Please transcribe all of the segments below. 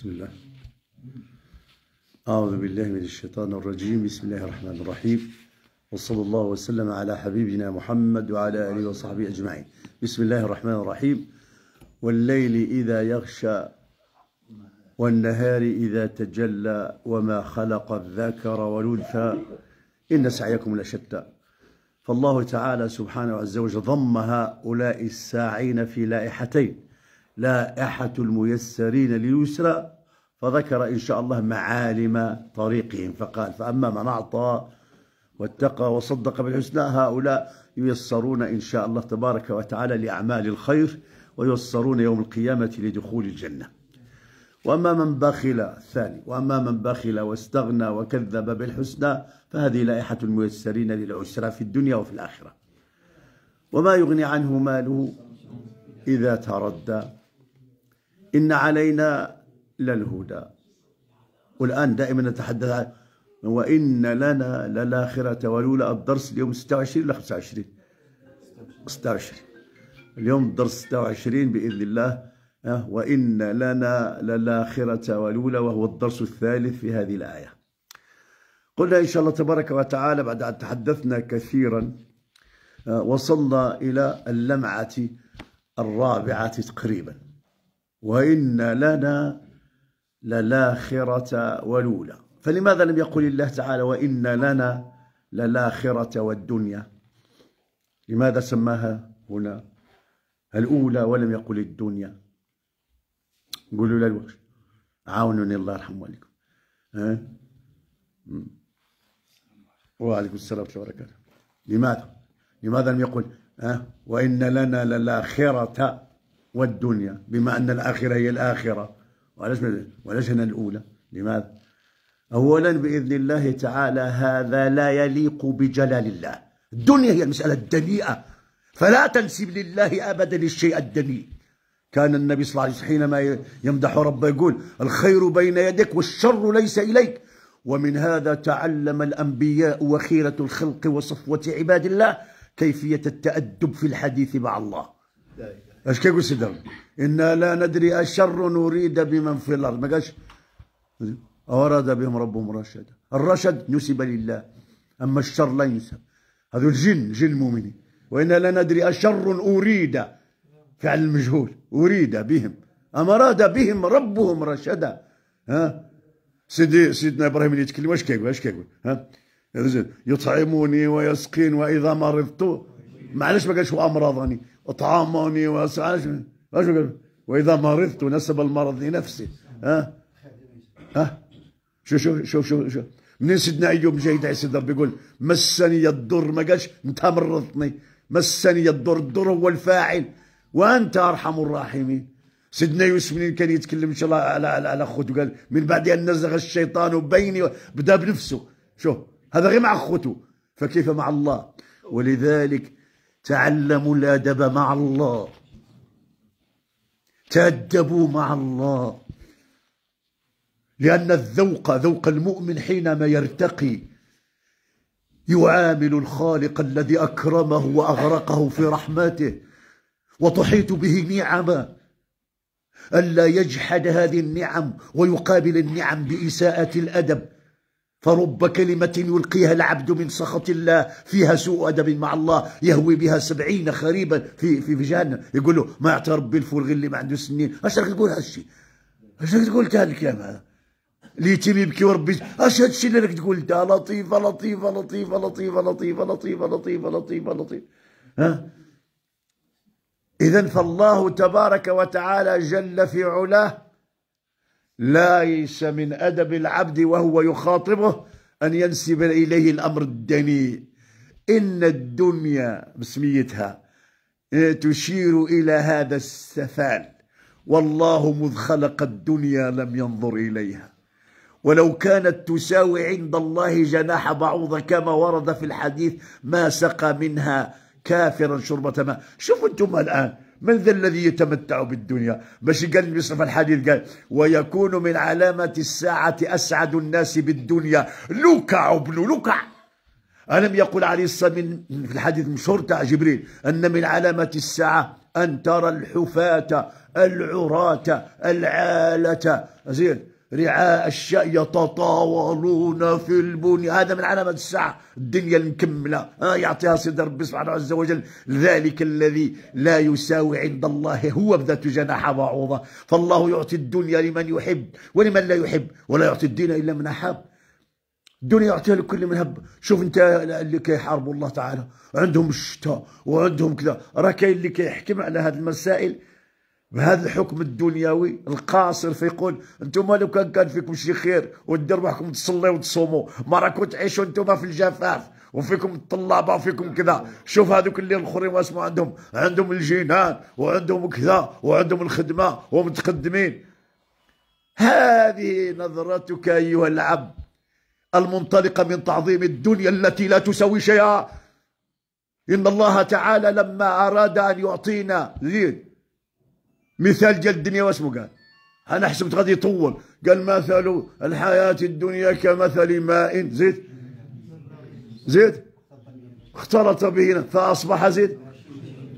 بسم الله أعوذ بالله من الشيطان الرجيم بسم الله الرحمن الرحيم وصلى الله وسلم على حبيبنا محمد وعلى آله وصحبه أجمعين بسم الله الرحمن الرحيم والليل إذا يغشى والنهار إذا تجلى وما خلق الذكر والأنثى إن سعيكم لشتى فالله تعالى سبحانه عز وجل ضم هؤلاء الساعين في لائحتين لائحة الميسرين لليسرى فذكر إن شاء الله معالم طريقهم فقال فأما من أعطى واتقى وصدق بالحسنى هؤلاء ييسرون إن شاء الله تبارك وتعالى لأعمال الخير وييسرون يوم القيامة لدخول الجنة وأما من بخل الثاني وأما من بخل واستغنى وكذب بالحسنى فهذه لائحة الميسرين للعسرى في الدنيا وفي الآخرة وما يغني عنه ماله إذا تردى إن علينا للهدى والآن دائما نتحدث عن وإن لنا للآخرة والأولى الدرس اليوم 26 ولا 25 26 اليوم الدرس 26 بإذن الله وإن لنا للآخرة والأولى وهو الدرس الثالث في هذه الآية قلنا إن شاء الله تبارك وتعالى بعد أن تحدثنا كثيرا آه، وصلنا إلى اللمعة الرابعة تقريبا وإن لنا للآخرة والأولى فلماذا لم يقل الله تعالى وإن لنا للآخرة والدنيا لماذا سماها هنا الأولى ولم يقل الدنيا قولوا له الوقت عاونني الله يرحم والديكم وعليكم السلام ورحمة الله وبركاته لماذا لماذا لم يقل أه؟ وإن لنا للآخرة والدنيا بما أن الآخرة هي الآخرة ولسنا الأولى لماذا؟ أولا بإذن الله تعالى هذا لا يليق بجلال الله الدنيا هي المسألة الدنيئة فلا تنسب لله أبدا الشيء الدنيء كان النبي صلى الله عليه وسلم حينما يمدح ربه يقول الخير بين يديك والشر ليس إليك ومن هذا تعلم الأنبياء وخيرة الخلق وصفوة عباد الله كيفية التأدب في الحديث مع الله اش كيقول سيدي إنا لا ندري أشر نريد بمن في الأرض ما قالش أراد بهم ربهم رشدا الرشد نسب لله أما الشر لا ينسب هذو الجن جن المؤمنين وإنا لا ندري أشر أريد فعل المجهول أريد بهم أم أراد بهم ربهم رشدا ها سيدي سيدنا إبراهيم اللي يتكلم اش كيقول اش كيقول ها يطعمني ويسقين وإذا مرضت معلش ما قالش وامرضني وطعمني واسعاش ما قال واذا مرضت نسب المرض لنفسه ها ها شوف شوف شوف شوف شو منين سيدنا ايوب جاي يدعي سيدنا ربي يقول مسني الضر ما قالش انت مرضتني مسني الضر الضر هو الفاعل وانت ارحم الراحمين سيدنا يوسف منين كان يتكلم ان شاء الله على على, على اخوته قال من بعد ان نزغ الشيطان بيني بدا بنفسه شوف هذا غير مع اخوته فكيف مع الله ولذلك تعلموا الادب مع الله تادبوا مع الله لان الذوق ذوق المؤمن حينما يرتقي يعامل الخالق الذي اكرمه واغرقه في رحمته وتحيط به نعمه الا يجحد هذه النعم ويقابل النعم باساءه الادب فرب كلمة يلقيها العبد من سخط الله فيها سوء أدب مع الله يهوي بها سبعين خريبا في, في, في جهنم يقول له ما يعطي ربي الفرغ اللي ما عنده سنين اش راك تقول هالشيء؟ اش راك تقول هذا الكلام هذا ليتيم يبكي وربي اش هالشيء اللي راك تقول انت لطيفه لطيفه لطيفه لطيفه لطيفه لطيفه لطيفه لطيفه لطيفه ها اذا فالله تبارك وتعالى جل في علاه ليس من أدب العبد وهو يخاطبه أن ينسب إليه الأمر الدنيء إن الدنيا بسميتها آه، تشير إلى هذا السفال والله مذ خلق الدنيا لم ينظر إليها ولو كانت تساوي عند الله جناح بعوضة كما ورد في الحديث ما سقى منها كافرا شربة ماء شوفوا انتم الآن من ذا الذي يتمتع بالدنيا باش قال بيصرف الحديث قال ويكون من علامة الساعة أسعد الناس بالدنيا لوكع بن لوكع ألم يقل عليه الصلاة من في الحديث مشهور تاع جبريل أن من علامة الساعة أن ترى الحفاة العراة العالة زين رعاء الشاء يتطاولون في البني هذا من علامات الساعة الدنيا المكملة آه يعطيها سيد ربي سبحانه عز وجل ذلك الذي لا يساوي عند الله هو بذات جناح بعوضة فالله يعطي الدنيا لمن يحب ولمن لا يحب ولا يعطي الدين إلا من أحب الدنيا يعطيها لكل من هب شوف انت اللي كيحاربوا الله تعالى عندهم الشتاء وعندهم كذا راه كاين اللي كيحكم على هذه المسائل بهذا الحكم الدنيوي القاصر فيقول انتم لو كان كان فيكم شي خير ودير روحكم تصليوا وتصوموا ما راكم تعيشوا انتم في الجفاف وفيكم الطلابه وفيكم كذا شوف هذوك اللي الاخرين واسمع عندهم عندهم الجنان وعندهم كذا وعندهم الخدمه ومتقدمين هذه نظرتك ايها العبد المنطلقه من تعظيم الدنيا التي لا تساوي شيئا ان الله تعالى لما اراد ان يعطينا زيد مثال ديال الدنيا واش قال انا حسبت غادي يطول قال مثل الحياه الدنيا كمثل ماء زيد زيد اختلط به فاصبح زيد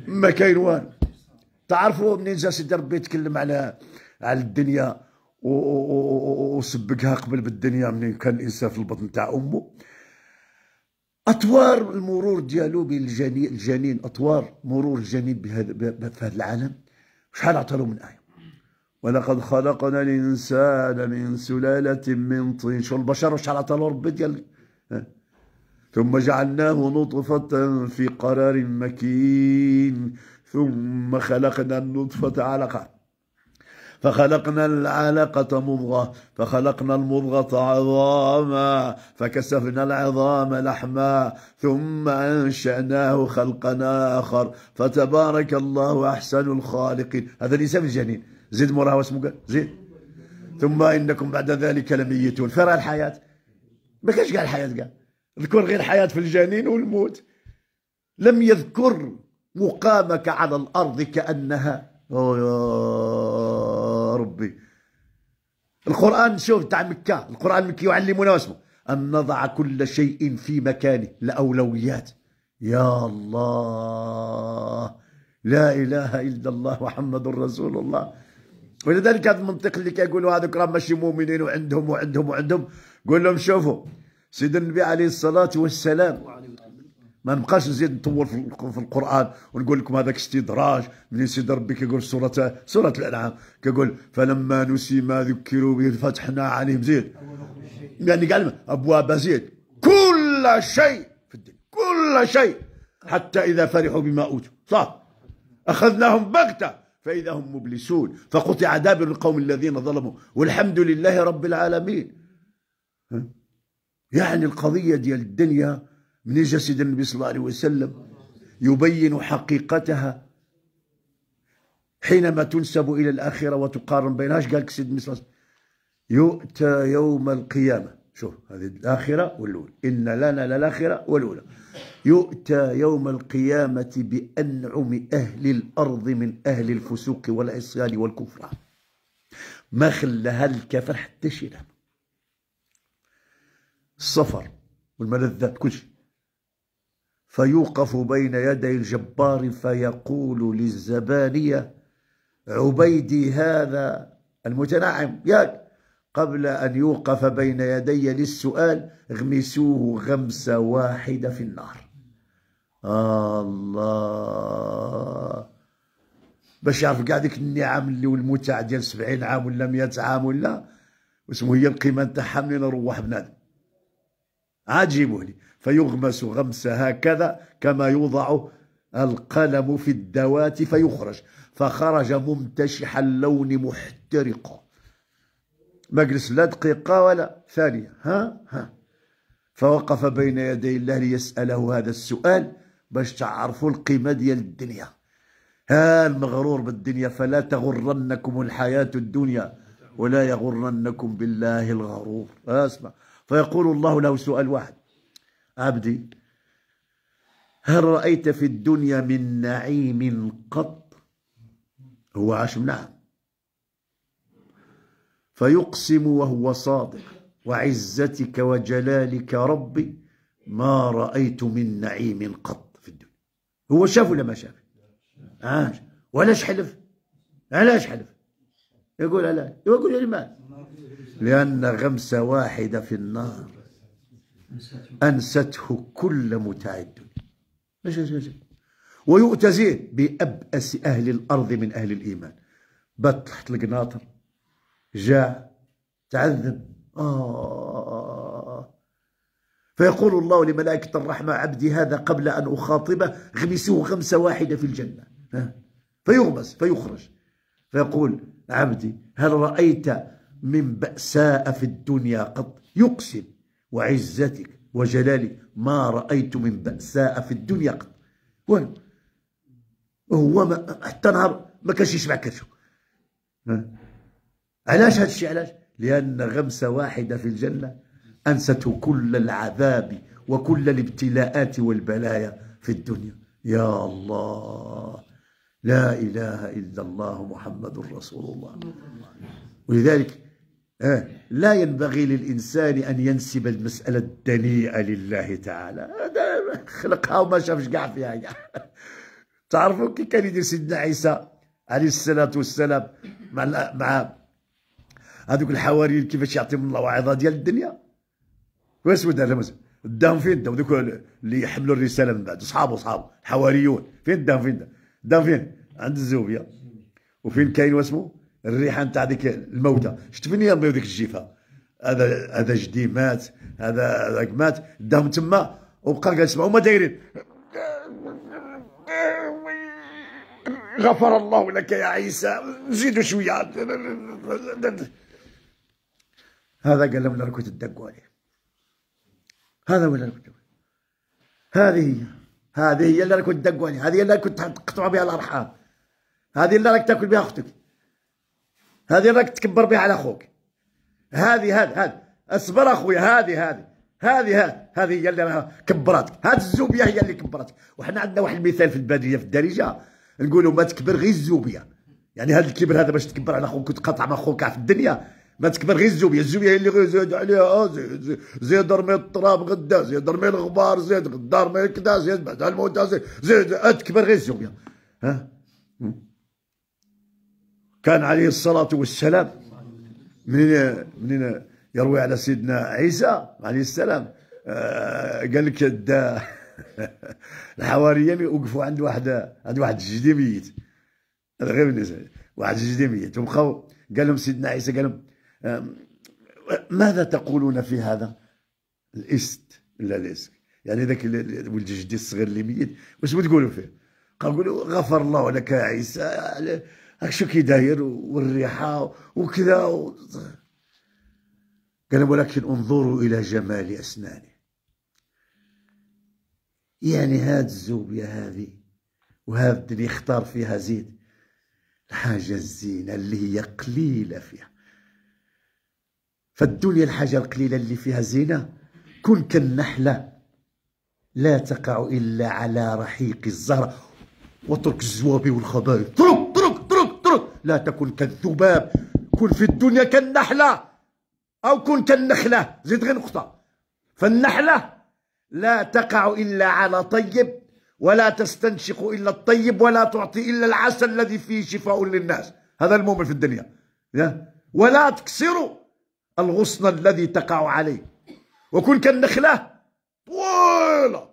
ما كاين والو تعرفوا منين جا سيدي ربي يتكلم على على الدنيا وسبقها قبل بالدنيا منين كان الانسان في البطن تاع امه اطوار المرور ديالو بالجنين الجنين اطوار مرور الجنين بهذا في هذا العالم شحال عطاله من ايه ولقد خلقنا الانسان من سلاله من طين شو البشر شحال عطاله ربي ديال ثم جعلناه نطفة في قرار مكين ثم خلقنا النطفة علقة فخلقنا العلقة مضغة فخلقنا المضغة عظاما فكسفنا العظام لحما ثم أنشأناه خلقا آخر فتبارك الله أحسن الخالقين هذا ليس الجنين زيد مراه واسمه زيد ثم إنكم بعد ذلك لميتون فرع الحياة ما كانش قال الحياة قال ذكر غير حياة في الجنين والموت لم يذكر مقامك على الأرض كأنها أوه يا ربي القرآن شوف تاع مكة القرآن مكي يعلمنا اسمه أن نضع كل شيء في مكانه لأولويات يا الله لا إله إلا الله محمد رسول الله ولذلك هذا المنطق اللي كيقولوا هذوك راه ماشي مؤمنين وعندهم وعندهم وعندهم قول لهم شوفوا سيدنا النبي عليه الصلاة والسلام ما نبقاش نزيد نطول في القران ونقول لكم هذاك استدراج من سيد ربي كيقول سوره سوره الانعام كيقول فلما نسي ما ذكروا به فتحنا عليهم زيد يعني قال ابواب زيد كل شيء في الدنيا كل شيء حتى اذا فرحوا بما اوتوا صح اخذناهم بغته فإذا هم مبلسون فقطع دابر القوم الذين ظلموا والحمد لله رب العالمين يعني القضية ديال الدنيا من جاء سيدنا النبي صلى الله عليه وسلم يبين حقيقتها حينما تنسب إلى الآخرة وتقارن بينها قال سيدنا النبي صلى الله عليه وسلم يؤتى يوم القيامة شوف هذه الآخرة والأولى إن لنا للآخرة والأولى يؤتى يوم القيامة بأنعم أهل الأرض من أهل الفسوق والعصيان والكفر ما خلها الكفر حتى شيء نعم. السفر والملذات كل شيء فيوقف بين يدي الجبار فيقول للزبانية عبيدي هذا المتنعم ياك قبل أن يوقف بين يدي للسؤال اغمسوه غمسة واحدة في النار الله باش يعرف كاع ديك النعم اللي والمتع ديال 70 عام ولا 100 عام ولا واسمو هي القيمه نتاعها منين روح بنادم عاد لي فيغمس غمس هكذا كما يوضع القلم في الدوات فيخرج فخرج ممتشح اللون محترق ما جلس لا دقيقة ولا ثانية ها ها فوقف بين يدي الله ليسأله هذا السؤال باش تعرفوا القيمة ديال الدنيا ها المغرور بالدنيا فلا تغرنكم الحياة الدنيا ولا يغرنكم بالله الغرور آه، اسمع فيقول الله له سؤال واحد عبدي هل رأيت في الدنيا من نعيم قط هو عاش نعم فيقسم وهو صادق وعزتك وجلالك ربي ما رأيت من نعيم قط في الدنيا هو شاف ولا ما شاف عاش وعلاش حلف علاش حلف يقول علاش يقول لماذا لأن غمسة واحدة في النار أنسته كل متعد ويؤتى بأبأس أهل الأرض من أهل الإيمان بات تحت القناطر جاع تعذب آه فيقول الله لملائكة الرحمة عبدي هذا قبل أن أخاطبه غمسوه غمسة واحدة في الجنة فيغمس فيخرج فيقول عبدي هل رأيت من بأساء في الدنيا قط يقسم وعزتك وجلالك ما رأيت من بأساء في الدنيا قط وين هو ما حتى نهار ما كانش يشبع كرشو علاش هذا الشيء علاش لأن غمسة واحدة في الجنة أنسته كل العذاب وكل الابتلاءات والبلايا في الدنيا يا الله لا إله إلا الله محمد رسول الله ولذلك آه، لا ينبغي للإنسان أن ينسب المسألة الدنيئة لله تعالى خلقها وما شافش كاع فيها يعني. تعرفوا كي كان يدير سيدنا عيسى عليه الصلاة والسلام مع مع هذوك الحواريين كيفاش يعطيهم الله وعظة ديال الدنيا واش ودا لهم داهم فين داهم ذوك اللي يحملوا الرسالة من بعد صحابه صحابه الحواريون فين داهم فين داهم فين عند الزوبية وفين كاين واسمه الريحه نتاع ديك الموتى شفت فين يرمي ديك الجيفه هذا هذا جدي مات هذا هذاك مات داهم تما وبقى جالس معهم دايرين غفر الله لك يا عيسى زيدوا شويه هذا قال لهم راكم تدقوا عليه هذا ولا راكم هذه هي هذه هي اللي راكم تدقوا عليه هذه هي اللي كنت تقطعوا بها الارحام هذه اللي راك تاكل بها اختك هذه راك تكبر بها على خوك هذه هذه هذه اصبر اخويا هذه هذه هذه هذه هي اللي راها كبرتك هذه الزوبيه هي اللي كبرتك وحنا عندنا واحد المثال في الباديه في الدارجه نقولوا ما تكبر غير الزوبيه يعني هذا الكبر هذا باش تكبر على خوك وتقاطع مع خوك في الدنيا ما تكبر غير الزوبيه الزوبيه هي اللي غير زيد عليها آه، زيد زيد ارمي التراب غدا زيد ارمي الغبار زيد غدا ارمي كذا زيد بعد الموت زيد, زيد أه، تكبر غير الزوبيه ها كان عليه الصلاة والسلام منين منين يروي على سيدنا عيسى عليه السلام آه، قال لك الحواريين وقفوا عند واحد عند واحد الجدي ميت هذا غير بالنسبه واحد الجدي ميت وبقاو قال لهم سيدنا عيسى قال لهم آه، ماذا تقولون في هذا؟ الاست لا الاسك يعني ذاك ولد جدي الصغير اللي ميت واش بتقولوا فيه؟ قالوا غفر الله لك يا عيسى شو كي داير والريحه وكذا و... قال ولكن انظروا الى جمال اسنانه يعني هاد الزوبيه هذه وهاد اللي اختار فيها زيد الحاجه الزينه اللي هي قليله فيها فالدنيا الحاجه القليله اللي فيها زينه كن كالنحله لا تقع الا على رحيق الزهره واترك الزوابي والخبائث اترك لا تكن كالذباب كن في الدنيا كالنحلة أو كن كالنخلة زيد غير نقطة فالنحلة لا تقع إلا على طيب ولا تستنشق إلا الطيب ولا تعطي إلا العسل الذي فيه شفاء للناس هذا المؤمن في الدنيا ولا تكسر الغصن الذي تقع عليه وكن كالنخلة طويلة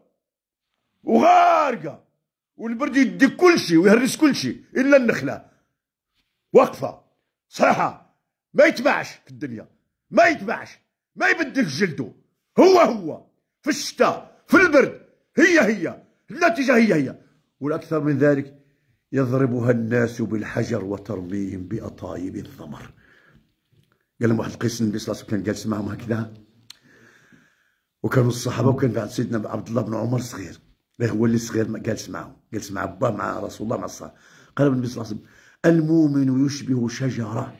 وغارقة والبرد يديك كل شيء ويهرس كل شيء إلا النخلة وقفه صحه ما يتباعش في الدنيا ما يتباعش ما يبدلش جلده هو هو في الشتاء في البرد هي هي النتيجه هي هي والاكثر من ذلك يضربها الناس بالحجر وترميهم باطايب الثمر قال لهم واحد القيس النبي صلى الله عليه وسلم كان جالس معهم هكذا وكانوا الصحابه وكان بعد سيدنا عبد الله بن عمر صغير هو اللي صغير جالس معهم جالس مع باه مع رسول الله مع الصحابه قال النبي صلى الله عليه وسلم المؤمن يشبه شجرة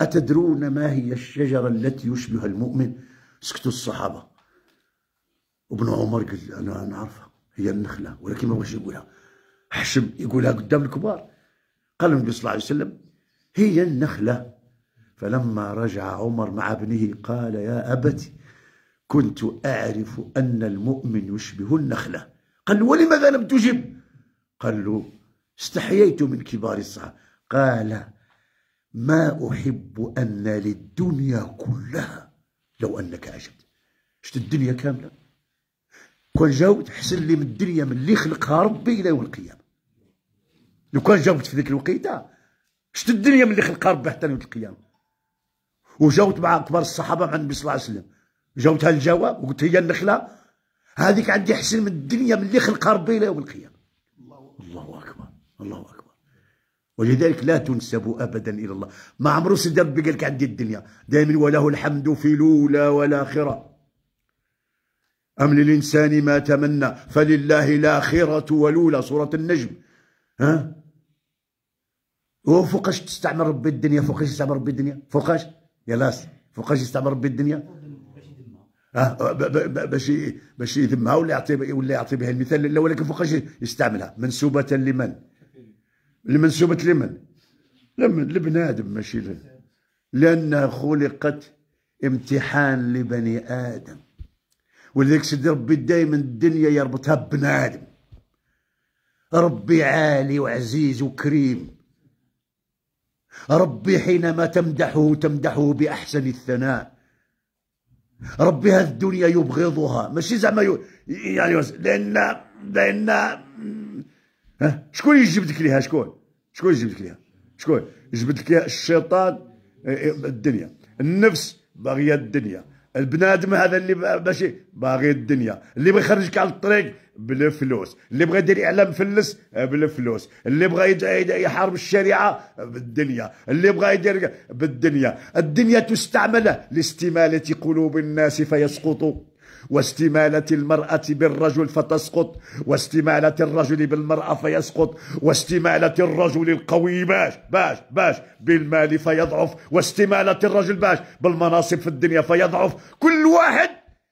أتدرون ما هي الشجرة التي يشبه المؤمن سكتوا الصحابة ابن عمر قال أنا نعرفها هي النخلة ولكن ما بغاش يقولها حشم يقولها قدام الكبار قال النبي صلى الله عليه وسلم هي النخلة فلما رجع عمر مع ابنه قال يا أبت كنت أعرف أن المؤمن يشبه النخلة قال له ولماذا لم تجب قال له استحييت من كبار الصحابة قال ما أحب أن للدنيا كلها لو أنك عجبت شت الدنيا كاملة كون جاوبت حسن لي من الدنيا من اللي خلقها ربي إلى يوم القيامة لو كان جاوبت في ذيك الوقيتة شت الدنيا من اللي خلقها ربي حتى يوم القيامة وجاوبت مع كبار الصحابة مع النبي صلى الله عليه وسلم جاوبتها الجواب وقلت هي النخلة هذيك عندي حسن من الدنيا من اللي خلقها ربي إلى يوم القيامة الله أكبر الله أكبر ولذلك لا تنسب أبدا إلى الله ما عمره سدر بقلك عندي الدنيا دائما وله الحمد في الأولى والآخرة أم للإنسان ما تمنى فلله الآخرة والأولى سورة النجم ها وفوقاش تستعمل ربي الدنيا فوقاش يستعمل ربي الدنيا فوقاش يا لاس فوقاش يستعمل ربي الدنيا اه باش باش يذمها ولا يعطي ولا يعطي بها المثال لا ولكن فوقاش يستعملها منسوبه لمن؟ المنسوبة لمن؟ لمن لبنادم ماشي له لأنها خلقت امتحان لبني آدم ولذلك سيدي ربي دايما الدنيا يربطها آدم ربي عالي وعزيز وكريم ربي حينما تمدحه تمدحه بأحسن الثناء ربي هذه الدنيا يبغضها ماشي زعما يعني لأن لأن ها شكون اللي لك ليها شكون شكون اللي لك ليها شكون جبدك لك الشيطان اه، اه، الدنيا النفس باغيه الدنيا البنادم هذا اللي ماشي باغي الدنيا اللي بغى يخرجك على الطريق بالفلوس اللي بغى يدير اعلام فلس اه، بالفلوس اللي بغى يحارب الشريعه بالدنيا اللي بغى يدير بالدنيا الدنيا تستعمل لاستماله قلوب الناس فيسقطوا واستمالة المرأة بالرجل فتسقط واستمالة الرجل بالمرأة فيسقط واستمالة الرجل القوي باش باش باش بالمال فيضعف واستمالة الرجل باش بالمناصب في الدنيا فيضعف كل واحد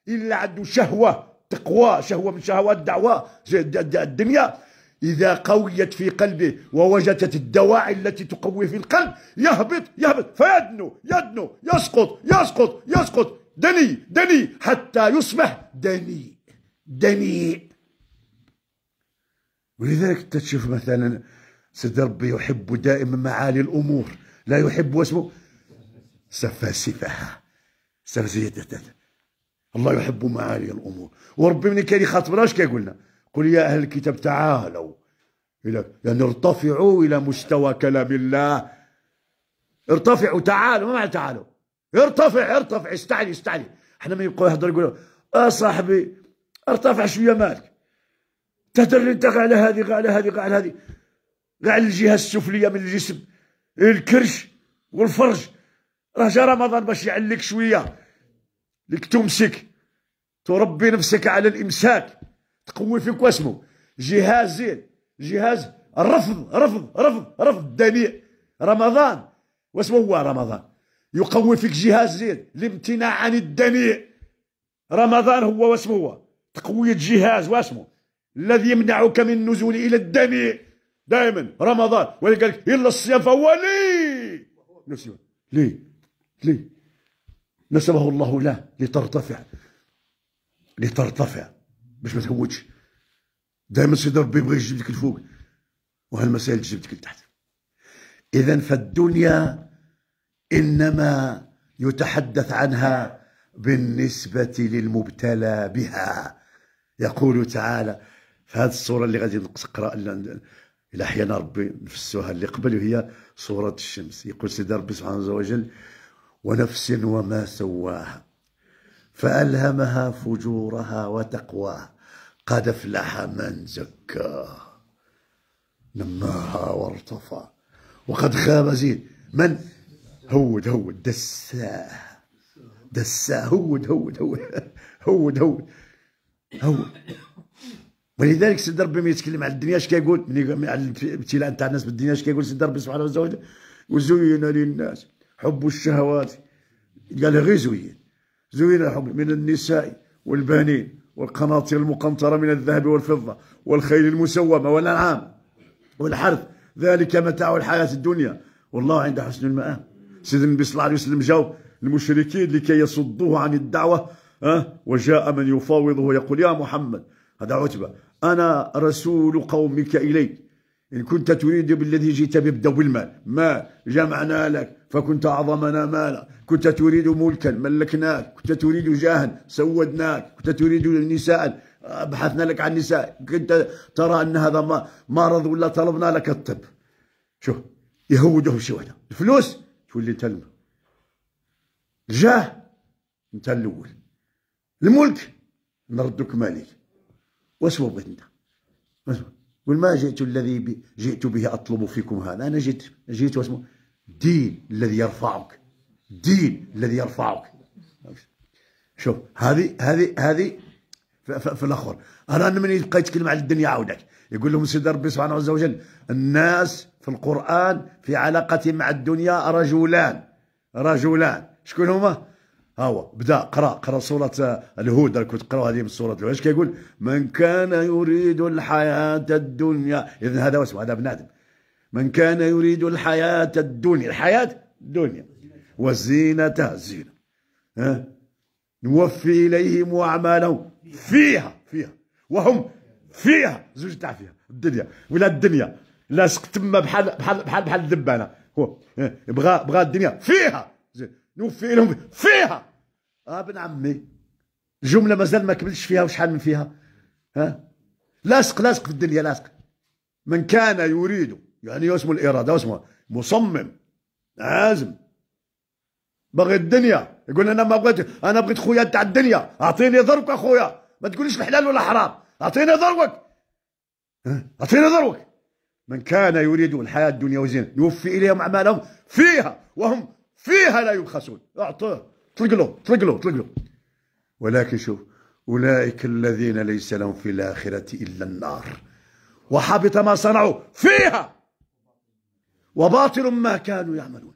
إلا عنده شهوة تقوى شهوة من شهوات الدعوة الدنيا إذا قويت في قلبه ووجدت الدواعي التي تقوي في القلب يهبط يهبط فيدنو يدنو يسقط يسقط يسقط دني دني حتى يصبح دنيء دنيء ولذلك تشوف مثلا سيد ربي يحب دائما معالي الامور لا يحب اسمه سفاسفها سفاسفها الله يحب معالي الامور وربي من كان كيقول لنا قل يا اهل الكتاب تعالوا الى يعني ارتفعوا الى مستوى كلام الله ارتفعوا تعالوا ما معنى تعالوا ارتفع ارتفع استعلي استعلي احنا ما يبقوا يهضر يقولوا اه صاحبي ارتفع شويه مالك تهدر انت على هذه على هذه على هذه على الجهه السفليه من الجسم الكرش والفرج راه جا رمضان باش يعلك شويه لك تمسك تربي نفسك على الامساك تقوي فيك واسمه جهاز زين جهاز الرفض رفض رفض رفض الدنيء رمضان واسمه هو رمضان يقوي فيك جهاز زين الامتناع عن الدنيء رمضان هو واسمه هو تقوية جهاز واسمه الذي يمنعك من النزول إلى الدنيء دائما رمضان ولذلك إلا الصيام فهو لي نفسي لي لي نسبه الله له لترتفع لترتفع باش ما تهوتش دائما سيدي ربي يبغى يجيب لك الفوق وهالمسائل تجيب لك لتحت اذا فالدنيا انما يتحدث عنها بالنسبه للمبتلى بها يقول تعالى في هذه الصوره اللي غادي نقرا الى احيانا ربي نفسها اللي قبل وهي صوره الشمس يقول سيد ربي سبحانه وتعالى ونفس وما سواها فألهمها فجورها وتقواها قد افلح من زكاها نماها وارتفع وقد خاب زين من هود هود دساه دساه هود هود هود هود هود هود ولذلك سيدي ربي ما يتكلم على الدنيا اش كيقول ملي على الابتلاء تاع الناس بالدنيا اش كيقول سيدي ربي سبحانه وتعالى وزين للناس حب الشهوات قال غير زوين زوين الحب من النساء والبنين والقناطير المقنطرة من الذهب والفضة والخيل المسومة والأنعام والحرث ذلك متاع الحياة الدنيا والله عند حسن المآب سيدنا النبي صلى الله عليه وسلم جاوب المشركين لكي يصدوه عن الدعوة أه؟ وجاء من يفاوضه يقول يا محمد هذا عتبة أنا رسول قومك إليك إن كنت تريد بالذي جئت به ابدأ بالمال ما جمعنا لك فكنت أعظمنا مالا كنت تريد ملكا ملكناك كنت تريد جاها سودناك كنت تريد نساء بحثنا لك عن نساء كنت ترى أن هذا مرض ولا طلبنا لك الطب شوف يهوده شو هذا الفلوس تولي انت الجاه انت الاول الملك نردك مالك واسوا بغيت انت قل ما جئت الذي جئت به اطلب فيكم هذا انا جئت جئت واسمه الدين الذي يرفعك الدين الذي يرفعك شوف هذه هذه هذه في الاخر انا من بقيت كلمه على الدنيا عاودك يقول لهم سيدي ربي سبحانه عز وجل الناس في القرآن في علاقة مع الدنيا رجلان رجلان شكون هما ها هو بدا قرا قرا سوره الهود كنت تقرا هذه من سوره الهود اش كيقول من كان يريد الحياه الدنيا اذا هذا واسمه هذا بنادم من كان يريد الحياه الدنيا الحياه الدنيا وزينتها الزينه ها نوفي اليهم اعمالهم فيها فيها وهم فيها زوج تاع فيها الدنيا ولا الدنيا لاصق تما بحال بحال بحال بحال الذبانه هو بغى اه، بغى الدنيا فيها نوفي لهم فيها ابن آه، عمي جمله مازال ما كملتش فيها وشحال من فيها ها لاصق لاصق في الدنيا لاصق من كان يريد يعني اسمه الاراده اسمه مصمم عازم باغي الدنيا يقول انا ما بغيت انا بغيت خويا تاع الدنيا اعطيني ضربك اخويا ما تقوليش الحلال ولا حرام أعطينا ذروك أعطينا ذروك من كان يريد الحياة الدنيا وزينة يوفي إليهم أعمالهم فيها وهم فيها لا يبخسون أعطوه طلق له طلق له طلق له ولكن شوف أولئك الذين ليس لهم في الآخرة إلا النار وحبط ما صنعوا فيها وباطل ما كانوا يعملون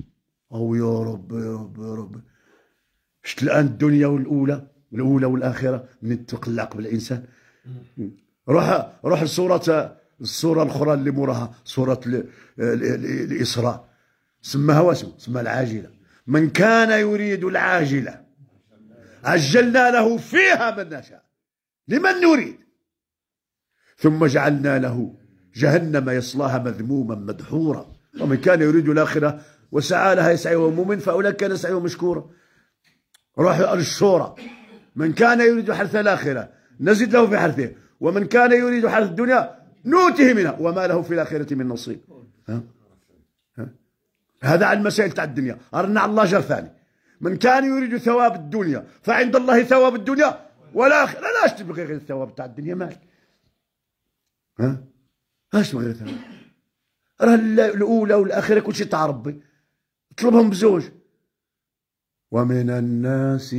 أو يا رب يا رب يا رب شت الآن الدنيا والأولى الأولى والآخرة من تقلق بالإنسان روح روح لسورة السورة الأخرى اللي موراها سورة الإسراء سماها واسم سماها العاجلة من كان يريد العاجلة عجلنا له فيها من نشاء لمن نريد ثم جعلنا له جهنم يصلاها مذموما مدحورا ومن كان يريد الآخرة وسعى لها يسعي وهو مؤمن فأولئك كان سعيه مشكورا روح الشورى من كان يريد حرث الآخرة نزد له في حرثه ومن كان يريد حرث الدنيا نوته منها وما له في الآخرة من نصيب ها؟ ها؟ هذا عن المسائل تاع الدنيا أرنا الله جر ثاني من كان يريد ثواب الدنيا فعند الله ثواب الدنيا والآخرة لا تبغي غير الثواب تاع الدنيا مالك ها اش غير الثواب راه الأولى والآخرة كل شيء تاع ربي اطلبهم بزوج ومن الناس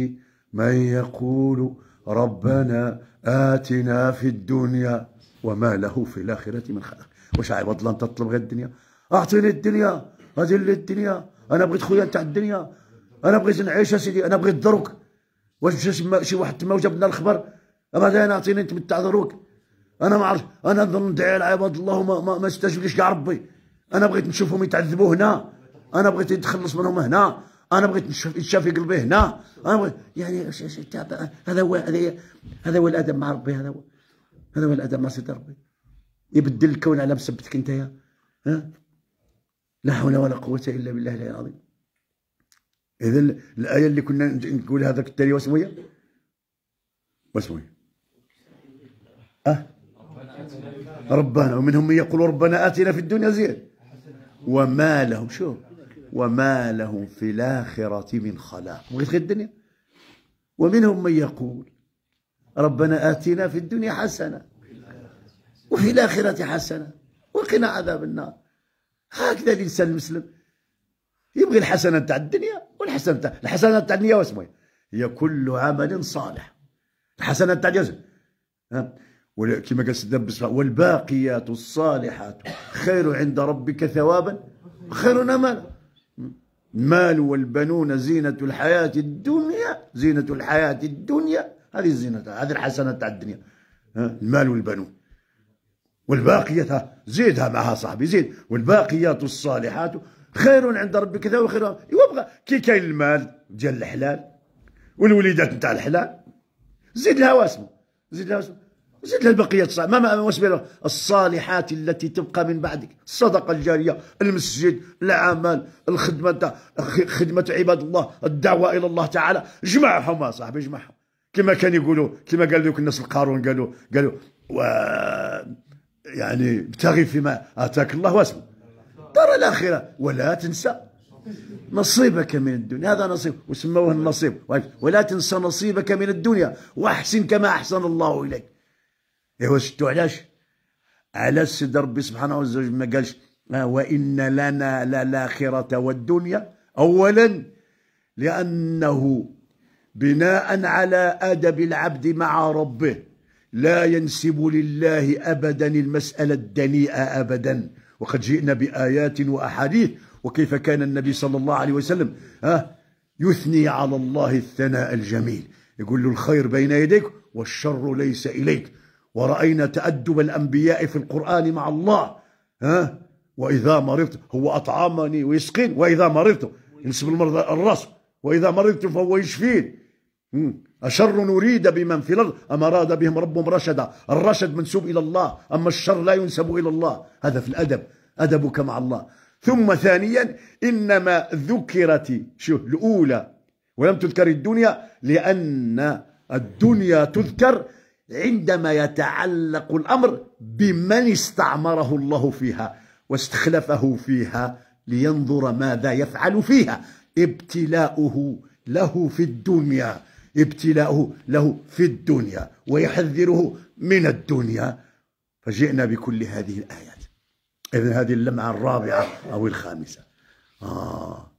من يقول ربنا آتنا في الدنيا وما له في الآخرة من خلق واش عوض الله تطلب غير الدنيا أعطيني الدنيا هذه اللي الدنيا أنا بغيت خويا نتاع الدنيا أنا بغيت نعيش سيدي أنا بغيت دروك واش شي واحد تما وجاب لنا الخبر أما أنا أعطيني نتمتع دروك أنا ما عرفت أنا ندعي على عباد الله ما, ما, ما استجبليش كاع ربي أنا بغيت نشوفهم يتعذبوا هنا أنا بغيت نتخلص منهم هنا انا بغيت نشوف يتشاف في قلبي هنا انا بغيت يعني هذا هو هذا هذا هو الادب مع ربي هذا هو هذا هو الادب مع سيدي ربي يبدل الكون على مسبتك انت يا ها لا حول ولا قوه الا بالله العلي العظيم اذا الايه اللي كنا نقول هذاك التالي واسمو هي هي اه ربنا ومنهم من يقول ربنا اتنا في الدنيا زين وما لهم شوف وما لهم في الآخرة من خلاق بغيت غير الدنيا ومنهم من يقول ربنا آتنا في الدنيا حسنة وفي الآخرة حسنة وقنا عذاب النار هكذا الإنسان المسلم يبغي الحسنة تاع الدنيا والحسنة تاع الحسنة تاع الدنيا واسمها إيه؟ هي كل عمل صالح الحسنة تاع الجزء كما قال سيدنا والباقيات الصالحات خير عند ربك ثوابا خير املا المال والبنون زينة الحياة الدنيا زينة الحياة الدنيا هذه الزينة هذه الحسنة تاع الدنيا المال والبنون والباقية زيدها معها صاحبي زيد والباقيات الصالحات خير عند ربك كذا وخير يبغى كي كاين المال ديال الحلال والوليدات نتاع الحلال زيد لها واسمه زيد لها واسمه زد البقية الصالحة ما ما الصالحات التي تبقى من بعدك الصدقة الجارية المسجد العمل الخدمة خدمة عباد الله الدعوة إلى الله تعالى جمعهم يا صاحبي جمعهم كما كان يقولوا كما قالوا لك الناس القارون قالوا قالوا و يعني ابتغي فيما آتاك الله واسمه دار الآخرة ولا تنسى نصيبك من الدنيا هذا نصيب وسموه النصيب ولا تنسى نصيبك من الدنيا واحسن كما أحسن الله إليك ايوا شتو علاش على السيد ربي سبحانه وتعالى ما قالش آه، وان لنا للاخره والدنيا اولا لانه بناء على ادب العبد مع ربه لا ينسب لله ابدا المساله الدنيئه ابدا وقد جئنا بايات واحاديث وكيف كان النبي صلى الله عليه وسلم ها آه، يثني على الله الثناء الجميل يقول له الخير بين يديك والشر ليس اليك ورأينا تأدب الأنبياء في القرآن مع الله ها وإذا مرضت هو أطعمني ويسقين وإذا مرضت ينسب المرضى الرأس وإذا مرضت فهو يشفين أشر نريد بمن في الأرض أم أراد بهم ربهم رشدا الرشد منسوب إلى الله أما الشر لا ينسب إلى الله هذا في الأدب أدبك مع الله ثم ثانيا إنما ذكرت شوف الأولى ولم تذكر الدنيا لأن الدنيا تذكر عندما يتعلق الأمر بمن استعمره الله فيها واستخلفه فيها لينظر ماذا يفعل فيها ابتلاؤه له في الدنيا ابتلاؤه له في الدنيا ويحذره من الدنيا فجئنا بكل هذه الآيات إذن هذه اللمعة الرابعة أو الخامسة آه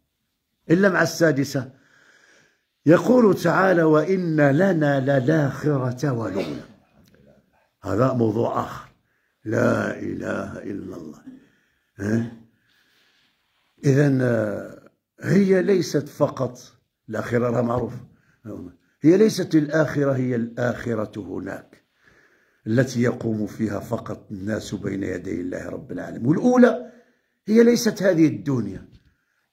اللمعة السادسة يقول تعالى وإن لنا للآخرة والأولى هذا موضوع آخر لا إله إلا الله إذا آه، هي ليست فقط الآخرة راه معروف هي ليست الآخرة هي الآخرة هناك التي يقوم فيها فقط الناس بين يدي الله رب العالمين والأولى هي ليست هذه الدنيا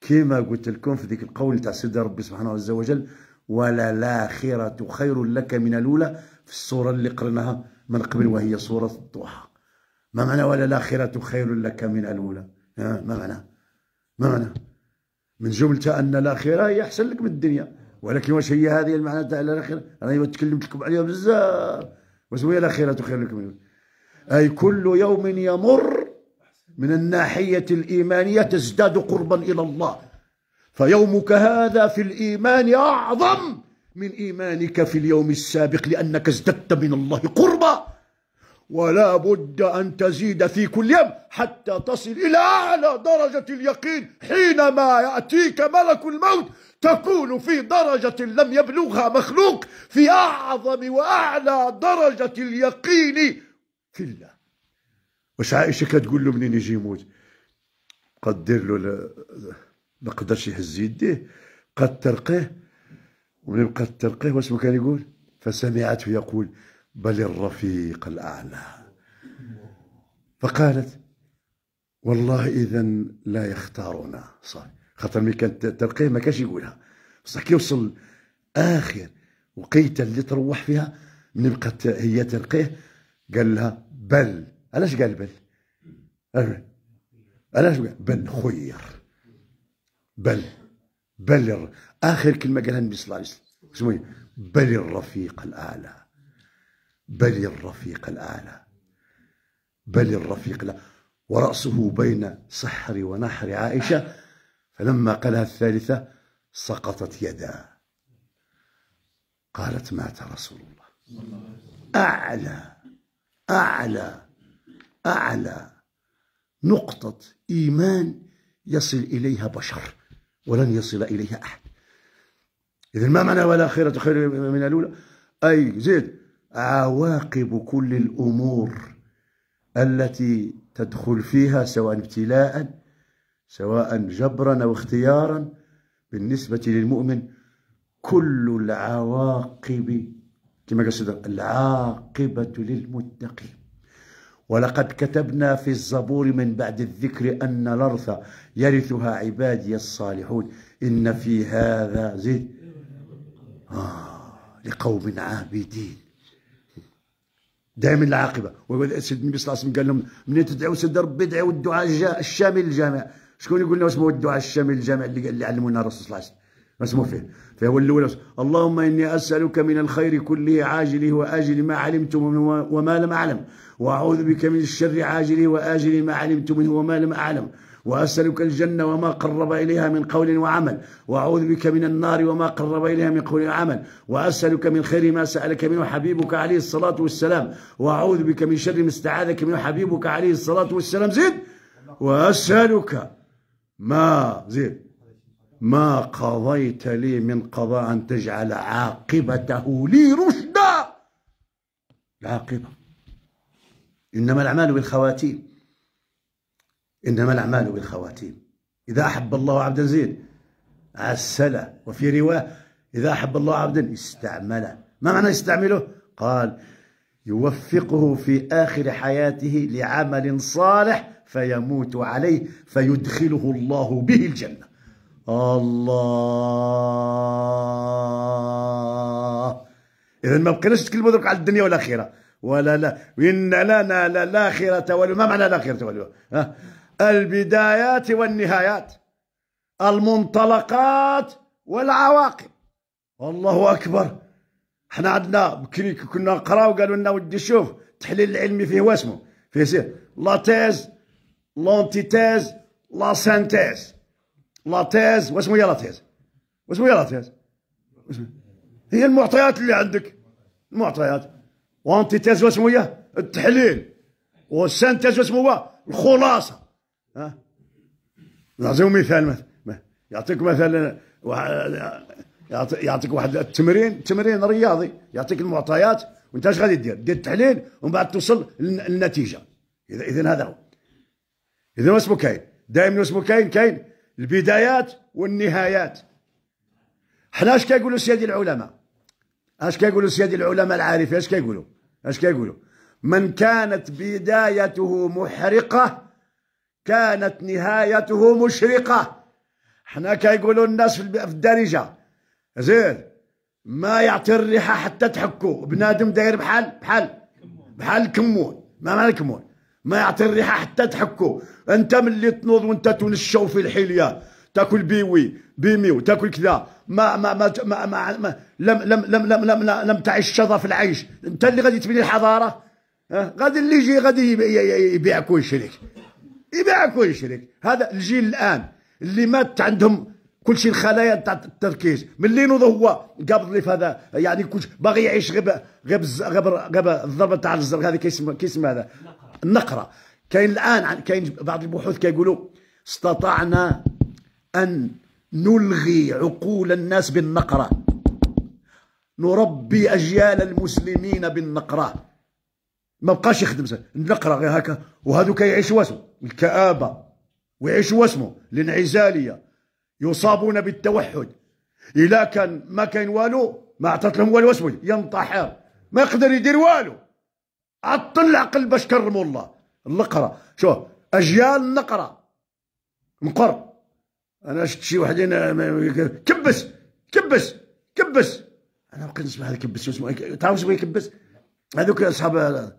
كما قلت لكم في ذيك القول تاع سيدنا ربي سبحانه عز وجل ولا لاخرة خير لك من الأولى في الصورة اللي قرناها من قبل وهي صورة الضحى ما معنى ولا لاخرة خير لك من الأولى ما معنى ما معنى من جملة أن الآخرة هي أحسن لك من الدنيا ولكن واش هي هذه المعنى تاع الآخرة أنا تكلمت لكم عليها بزاف واش هي الآخرة خير لك من الأولى أي كل يوم يمر من الناحية الإيمانية تزداد قربا إلى الله فيومك هذا في الإيمان أعظم من إيمانك في اليوم السابق لأنك ازددت من الله قربا ولا بد أن تزيد في كل يوم حتى تصل إلى أعلى درجة اليقين حينما يأتيك ملك الموت تكون في درجة لم يبلغها مخلوق في أعظم وأعلى درجة اليقين في الله واش عائشه كتقول له منين يجي يموت قد دير له ل... ما قدرش يهز يديه قد ترقيه ومن بقات ترقيه واش كان يقول فسمعته يقول بل الرفيق الاعلى فقالت والله اذا لا يختارنا صح خاطر ملي كانت ترقيه ما كانش يقولها بصح كيوصل اخر وقيته اللي تروح فيها من بقات هي ترقيه قال لها بل علاش قال بن أه. علاش قال بن خير بل بل اخر كلمه قالها النبي صلى الله عليه وسلم إيه؟ بل الرفيق الاعلى بل الرفيق الاعلى بل الرفيق الاعلى وراسه بين صحر ونحر عائشه فلما قالها الثالثه سقطت يداه قالت مات رسول الله أعلى أعلى أعلى نقطة إيمان يصل إليها بشر ولن يصل إليها أحد إذا ما معنى ولا خيرة خير من الأولى أي زيد عواقب كل الأمور التي تدخل فيها سواء ابتلاء سواء جبرا أو اختيارا بالنسبة للمؤمن كل العواقب كما قصد العاقبة للمتقين ولقد كتبنا في الزبور من بعد الذكر أن الأرض يرثها عبادي الصالحون إن في هذا زيد آه لقوم عابدين دائما العاقبة ويقول سيدنا النبي صلى الله عليه وسلم قال لهم من تدعوا سيدي ربي ادعوا الدعاء الشامل الجامع شكون يقول لنا هو الدعاء الشامل الجامع اللي, اللي علمونا الرسول صلى الله عليه وسلم مسمو فيه فهو الأول اللهم إني أسألك من الخير كله عاجله وآجله ما علمت وما لم أعلم وأعوذ بك من الشر عاجلي وآجلي ما علمت منه وما لم أعلم وأسألك الجنة وما قرب إليها من قول وعمل وأعوذ بك من النار وما قرب إليها من قول وعمل وأسألك من خير ما سألك منه حبيبك عليه الصلاة والسلام وأعوذ بك من شر ما استعاذك منه حبيبك عليه الصلاة والسلام زيد وأسألك ما زيد ما قضيت لي من قضاء أن تجعل عاقبته لي رشدا العاقبة إنما الأعمال بالخواتيم إنما الأعمال بالخواتيم إذا أحب الله عبدا زيد عسله وفي رواية إذا أحب الله عبدا استعمله ما معنى استعمله قال يوفقه في آخر حياته لعمل صالح فيموت عليه فيدخله الله به الجنة الله إذا ما بقيناش نتكلموا على الدنيا والآخرة ولا لا وإن لنا للآخرة والأولى ما معنى الآخرة والأولى البدايات والنهايات المنطلقات والعواقب الله أكبر احنا عندنا بكري كنا نقراو قالوا لنا ودي شوف التحليل العلمي فيه واسمه فيه سير لا تيز لونتيتيز لا سانتيز لا تيز واسمه يا لا تيز واسمه يا لا تيز هي المعطيات اللي عندك المعطيات وانتيتاز واسمو ياه التحليل والسانتاز واسمو هو الخلاصه ها نعطيو مثال مثلا يعطيك مثلا يعطيك واحد التمرين تمرين رياضي يعطيك المعطيات وانت اش غادي دير دير التحليل ومن بعد توصل للنتيجه اذا اذا هذا هو اذا اسمه كاين دائما اسمه كاين كاين البدايات والنهايات حنا اش كيقولوا سيادي العلماء اش كيقولوا سيادي العلماء العارفين اش كيقولوا اش كيقولوا من كانت بدايته محرقة كانت نهايته مشرقة حنا كيقولوا الناس في الدارجة زين ما يعطي الريحة حتى تحكو بنادم داير بحال بحال بحال الكمون ما معنى الكمون ما يعطي الريحة حتى تحكو انت ملي تنوض وانت تنشو في الحلية تاكل بيوي بيميو وتاكل كذا ما ما ما, ما, ما, ما لم, لم, لم, لم, لم, لم, لم تعش شظف العيش انت اللي غادي تبني الحضاره ها غادي اللي يجي غادي يبيعك ويشريك يبيعك ويشريك هذا الجيل الان اللي مات عندهم كل شيء الخلايا تاع التركيز ملي نوض هو قابض لي في هذا يعني كل باغي يعيش غير غير غير غير الضربه تاع الزرق هذه كيسمى كيسمى هذا النقره كاين الان كاين بعض البحوث كيقولوا استطعنا ان نلغي عقول الناس بالنقرة نربي أجيال المسلمين بالنقرة ما بقاش يخدم النقرة غير هكا وهذوك يعيشوا اسمه الكآبة ويعيشوا اسمه الانعزالية يصابون بالتوحد إلا كان ما كاين والو ما عطات لهم والو اسمه ينتحر ما يقدر يدير والو عطل العقل باش كرموا الله النقرة شوف أجيال النقرة نقر انا شفت شي واحد كبس كبس كبس انا بقيت نسمع هذا كبس تعرف شنو كبس هذوك اصحاب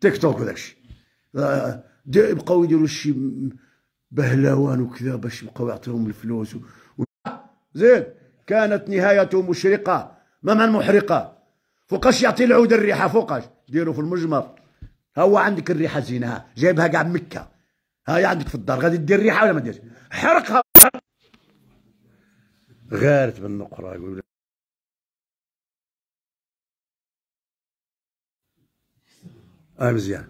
تيك توك وداك الشيء بقاو يديروا شي بهلوان وكذا باش يبقاو يعطيهم الفلوس و... و... زين كانت نهايته مشرقه ما معنى محرقه فوقاش يعطي العود الريحه فوقاش ديروا في المجمر ها هو عندك الريحه زينها جايبها كاع مكه هاي عندك في الدار غادي دير ريحه ولا ما ديرش حرقها غارت بالنقره يقول اه مزيان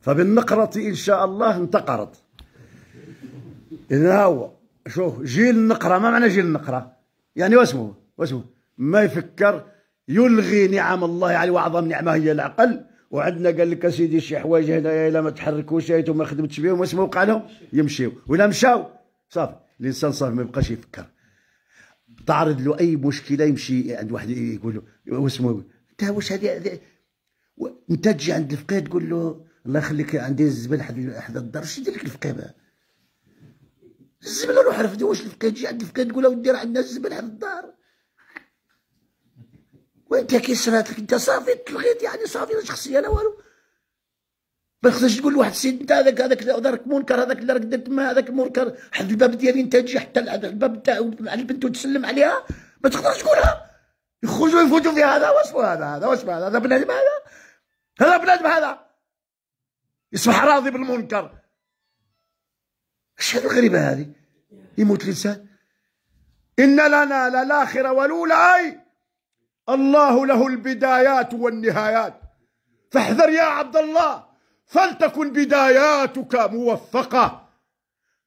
فبالنقرة إن شاء الله انتقرت إذا هو شوف جيل النقرة ما معنى جيل النقرة يعني واسمه واسمه ما يفكر يلغي نعم الله عليه يعني وأعظم نعمة هي العقل وعندنا قال لك اسيدي شي حوايج هنايا الا ما تحركوش ايتو ما خدمتش بهم واش ما وقع لهم يمشيو ولا مشاو صافي الانسان صافي ما يبقاش يفكر تعرض له اي مشكله يمشي عند واحد يقول له واسمه انت واش هذه انت تجي عند الفقيه تقول له الله يخليك عندي الزبل حد حد الدار اش يدير لك الفقيه الزبل روح رفدو واش الفقيه تجي عند الفقيه تقول له راه عندنا الزبل حد الدار وانت كي صراتك انت صافي تلغيت يعني صافي لا شخصيه لا والو ما تقدرش تقول لواحد السيد انت هذاك هذاك دارك منكر هذاك اللي راك درت تما هذاك منكر حد الباب ديالي انت تجي حتى الباب تاعو على البنت وتسلم عليها ما تقدرش تقولها يخرجوا يفوتوا في هذا واسمو هذا هذا واسمو هذا هذا بنادم هذا هذا بنادم هذا يصبح راضي بالمنكر اش هذه الغريبه هذه يموت الانسان ان لنا للاخره والاولى اي الله له البدايات والنهايات فاحذر يا عبد الله فلتكن بداياتك موفقة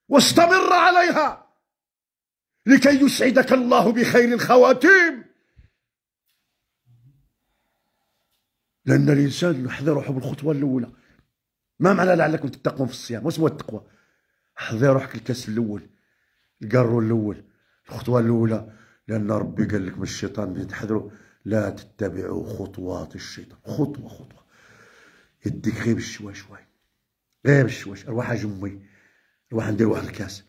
واستمر عليها لكي يسعدك الله بخير الخواتيم لأن الإنسان يحذر روحه بالخطوة الأولى ما معنى لعلكم تتقون في الصيام واسمه التقوى حضر روحك الكاس الأول القارو الأول الخطوة الأولى لأن ربي قال لك من الشيطان بيتحذروا لا تتبعوا خطوات الشيطان خطوة خطوة يدك غير شوي شوي غير شوي أرواح جمي أرواح ندير واحد الكاس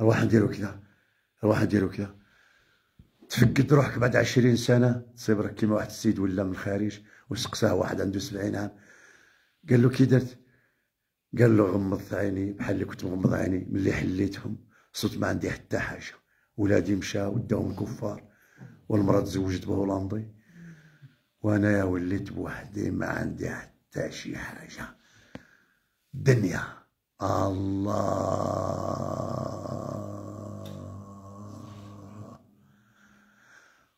أرواح نديرو كذا أرواح نديرو كذا تفقد روحك بعد عشرين سنة تصيب كيما واحد السيد ولا من الخارج وسقساه واحد عنده سبعين عام قال له كي درت قال له غمضت عيني بحال اللي كنت مغمض عيني ملي حليتهم صرت ما عندي حتى حاجة ولادي مشاو وداهم كفار والمرأة تزوجت بهولندي وأنا وليت بوحدي ما عندي حتى شي حاجة دنيا الله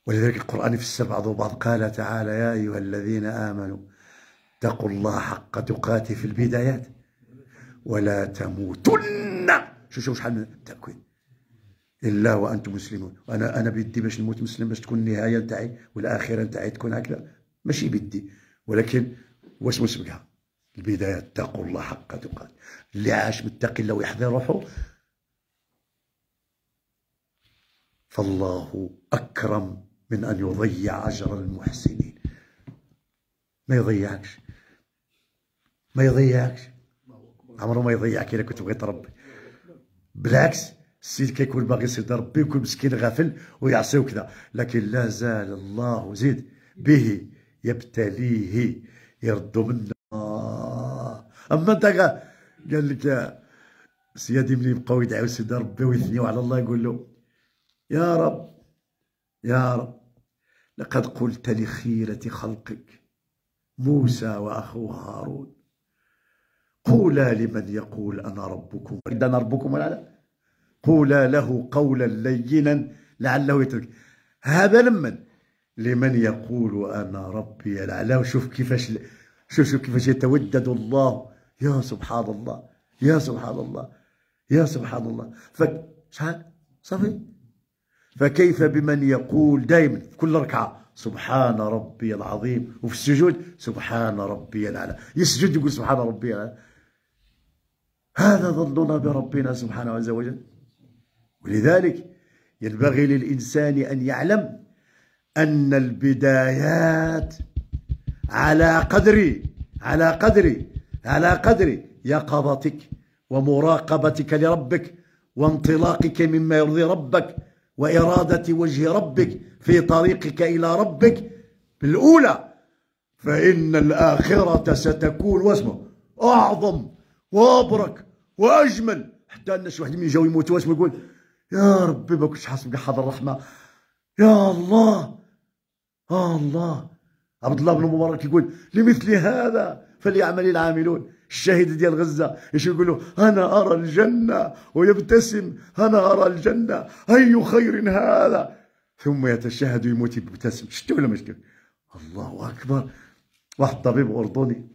ولذلك القرآن السبع بعضه بعض قال تعالى يا أيها الذين آمنوا اتقوا الله حق تقاته في البدايات ولا تموتن شو شو شحال من تأكيد الا وانتم مسلمون انا انا بدي باش نموت مسلم باش تكون النهايه نتاعي والاخره نتاعي تكون هكذا ماشي بدي ولكن واش مسبقها البدايه اتقوا الله حق تقاته اللي عاش متقي الله ويحذر روحه فالله اكرم من ان يضيع اجر المحسنين ما يضيعكش ما يضيعكش عمره ما يضيعك اذا كنت بغيت ربي بالعكس السيد كيكون باغي يصيد ربي ويكون مسكين غافل ويعصي وكذا لكن لا زال الله زيد به يبتليه يرد منا اما انت قال لك سيادي ملي يبقاو يدعيو سيد ربي ويثنيو على الله يقول له يا رب يا رب لقد قلت لخيرة خلقك موسى وأخوه هارون قولا لمن يقول أنا ربكم أنا ربكم ولا لا قولا له قولا لينا لعله يترك هذا لمن لمن يقول انا ربي الاعلى وشوف كيفاش شوف شوف كيفاش يتودد الله يا سبحان الله يا سبحان الله يا سبحان الله فك شحال صافي فكيف بمن يقول دائما في كل ركعه سبحان ربي العظيم وفي السجود سبحان ربي الاعلى يسجد يقول سبحان ربي الاعلى هذا ظننا بربنا سبحانه عز وجل ولذلك ينبغي للإنسان أن يعلم أن البدايات على قدر على قدر على قدر يقظتك ومراقبتك لربك وانطلاقك مما يرضي ربك وإرادة وجه ربك في طريقك إلى ربك بالأولى فإن الآخرة ستكون واسمه أعظم وأبرك وأجمل حتى أن شي واحد من جو يموت واسمه يقول يا ربي ما كنتش حاسب بحضر الرحمه يا الله يا آه الله عبد الله بن مبارك يقول لمثل هذا فليعمل العاملون الشاهد ديال غزه ايش يقولوا انا ارى الجنه ويبتسم انا ارى الجنه اي خير هذا ثم يتشهد ويموت يبتسم شتو ولا ما الله اكبر واحد طبيب اردني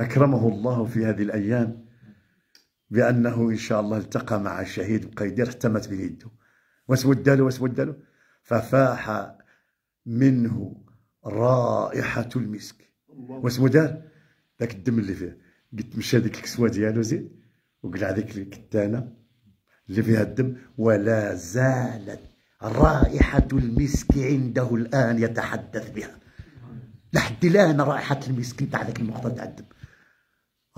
اكرمه الله في هذه الايام بانه ان شاء الله التقى مع الشهيد بقيدر احتمت به يده واسود له واسود له ففاح منه رائحه المسك واسمو دار ذاك الدم اللي فيه قلت مشى هذيك الكسوه ديالو زيد وقلع هذيك الكتانه اللي فيها الدم ولا زالت رائحه المسك عنده الان يتحدث بها لحد الان رائحه المسك تاع ذاك المقطع تاع الدم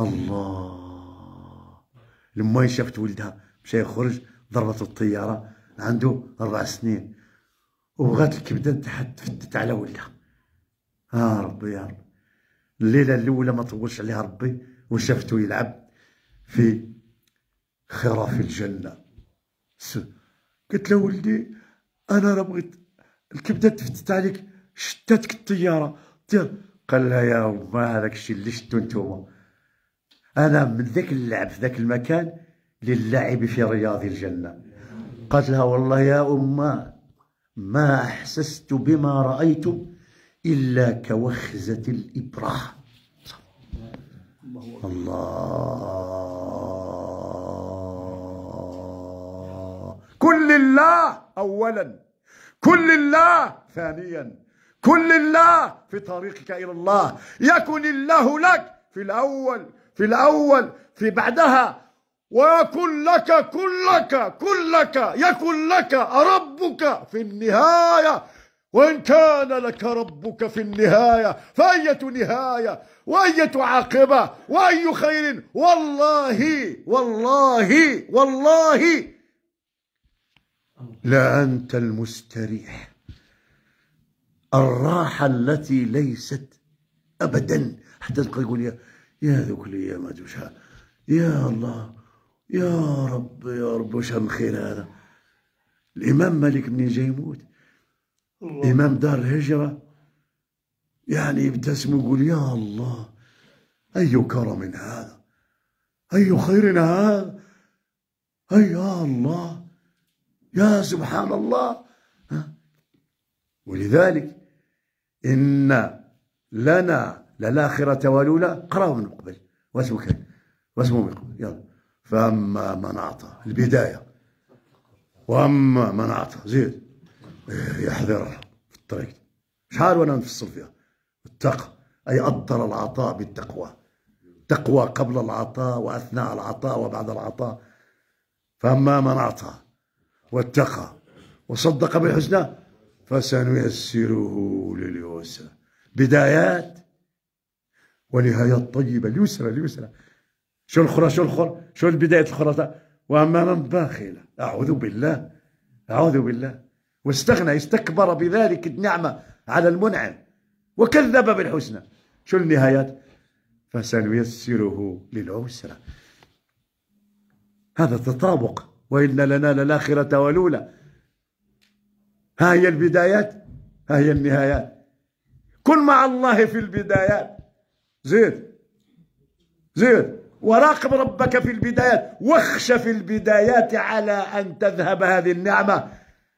الله لما شافت ولدها مشى يخرج ضربته الطياره عنده اربع سنين وبغات الكبده نتاعها تفتت على ولدها اه ربي يا رب الليله الاولى ما طولش عليها ربي وشافته يلعب في خراف الجنه قلت له ولدي انا راه بغيت الكبده تفتت عليك شتاتك الطياره قال لها يا ما هذاك الشيء اللي شتو نتوما انا من ذاك اللعب في ذاك المكان للاعب في رياض الجنه قالت لها والله يا امه ما احسست بما رايت الا كوخزه الابره الله كل الله اولا كل الله ثانيا كل الله في طريقك الى الله يكن الله لك في الاول في الأول في بعدها ويكن لك كلك كلك يكن لك ربك في النهاية وإن كان لك ربك في النهاية فأية نهاية وأية عاقبة وأي خير والله والله والله لا أنت المستريح الراحة التي ليست أبدا حتى يقول يا يا ذوك الايامات وش يا الله يا رب يا رب وش خير هذا الامام مالك منين جاي يموت امام دار الهجره يعني يبتسم ويقول يا الله اي كرم هذا اي خير هذا اي يا الله يا سبحان الله ولذلك ان لنا لا الآخرة والأولى قرأوا من قبل واسمك كان واسمه من قبل يلا فأما من أعطى البداية وأما من أعطى زيد إيه، يحذرها في الطريق شحال وأنا نفصل فيها التقى أي أطر العطاء بالتقوى تقوى قبل العطاء وأثناء العطاء وبعد العطاء فأما من أعطى واتقى وصدق بالحسنى فسنيسره لليوسى بدايات ولهايات طيبة اليسرى اليسرى شو الخرى شو الخرى شو البداية الخرى وأما من باخل أعوذ بالله أعوذ بالله واستغنى استكبر بذلك النعمة على المنعم وكذب بالحسنى شو النهايات فسنيسره للعسرى هذا تطابق وإن لنا للآخرة والأولى ها هي البدايات ها هي النهايات كن مع الله في البدايات زيد زيد وراقب ربك في البدايات واخشى في البدايات على أن تذهب هذه النعمة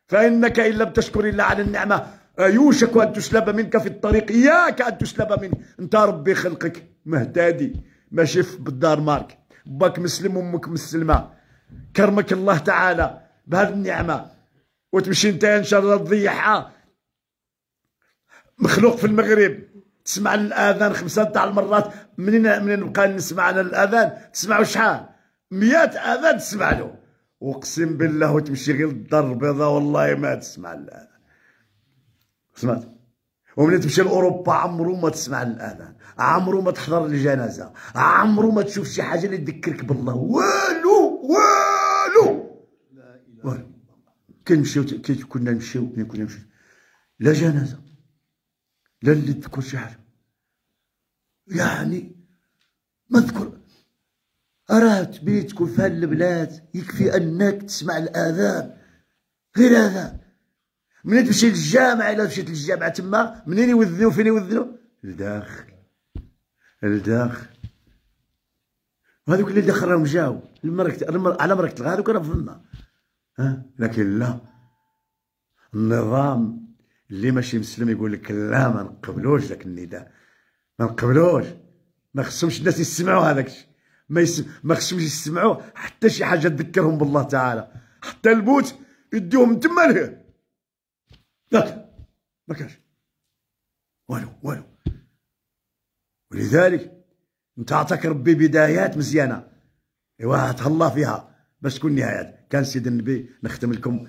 فإنك إن لم تشكر إلا على النعمة يوشك أن تسلب منك في الطريق إياك أن تسلب منك أنت ربي خلقك مهتدي ماشي في بالدار مارك باك مسلم وامك مسلمة كرمك الله تعالى بهذه النعمة وتمشي انت ان شاء الله تضيعها مخلوق في المغرب تسمع الاذان خمسه تاع المرات منين منين نبقى نسمع انا الاذان تسمعوا شحال 100 اذان تسمع له اقسم بالله وتمشي غير للدار البيضاء والله ما تسمع الاذان سمعت ومن تمشي لاوروبا عمرو ما تسمع الاذان عمرو ما تحضر الجنازه عمرو ما تشوف شي حاجه اللي تذكرك بالله والو والو لا اله الا الله كنمشيو كنا نمشيو كنا نمشيو لا جنازه لا اللي تذكر شي حاجه يعني ما تذكر أرات بيتك في هالبلاد يكفي أنك تسمع الآذان غير هذا منين تمشي للجامعة إلا مشيت للجامعة تما منين يوذنوا فين يوذنوا لداخل لداخل وهذوك اللي دخل راهم جاو المركت على مركز هذوك راهم فما ها لكن لا النظام اللي ماشي مسلم يقول لك لا ما نقبلوش ذاك النداء ما نقبلوش ما خصهمش الناس يسمعوا هذاك الشيء ما يسم... ما خصهمش يسمعوا حتى شي حاجه تذكرهم بالله تعالى حتى البوت يديهم تما له لا ما كاش والو والو ولذلك انت عطاك ربي بدايات مزيانه ايوا الله فيها باش تكون نهايات كان سيدي النبي نختم لكم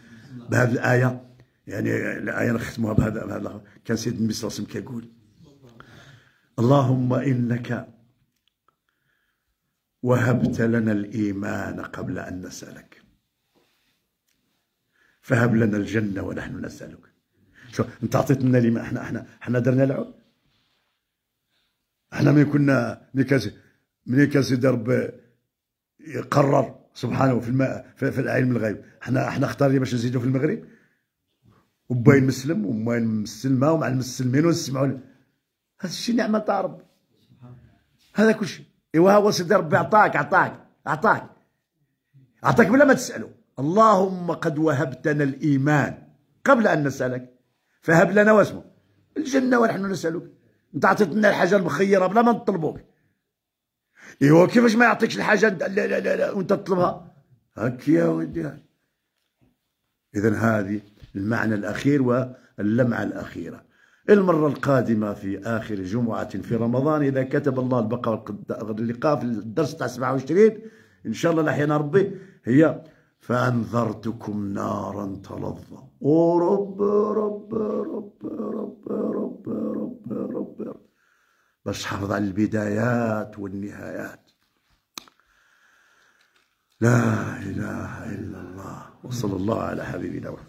بهذه الايه يعني الآية نختمها بهذا بهذا كان سيدنا النبي صلى الله عليه وسلم كيقول اللهم إنك وهبت لنا الإيمان قبل أن نسألك فهب لنا الجنة ونحن نسألك شو أنت أعطيت لنا الإيمان احنا احنا احنا درنا العود احنا من كنا من كاس درب يقرر سبحانه في, الماء في, في العلم الغيب احنا احنا اختارنا باش نزيدوا في المغرب وباي مسلم وما المسلمه ومع المسلمين ونسمعوا هذا الشيء نعمه تاع ربي هذا كل شيء ايوا هو سيدي ربي عطاك عطاك عطاك عطاك بلا ما تساله اللهم قد وهبتنا الايمان قبل ان نسالك فهب لنا واسمه الجنه ونحن نسالك انت اعطيتنا الحاجه المخيره بلا ما نطلبوك ايوا كيفاش ما يعطيكش الحاجه لا لا لا, لا وانت تطلبها هاك يا ودي اذا هذه المعنى الأخير واللمعة الأخيرة المرة القادمة في آخر جمعة في رمضان إذا كتب الله البقاء اللقاء في الدرس تاع 27 إن شاء الله لحين ربي هي فأنذرتكم نارا تلظى ورب رب رب رب رب رب رب رب باش حافظ على البدايات والنهايات لا إله إلا الله وصلى الله على حبيبنا محمد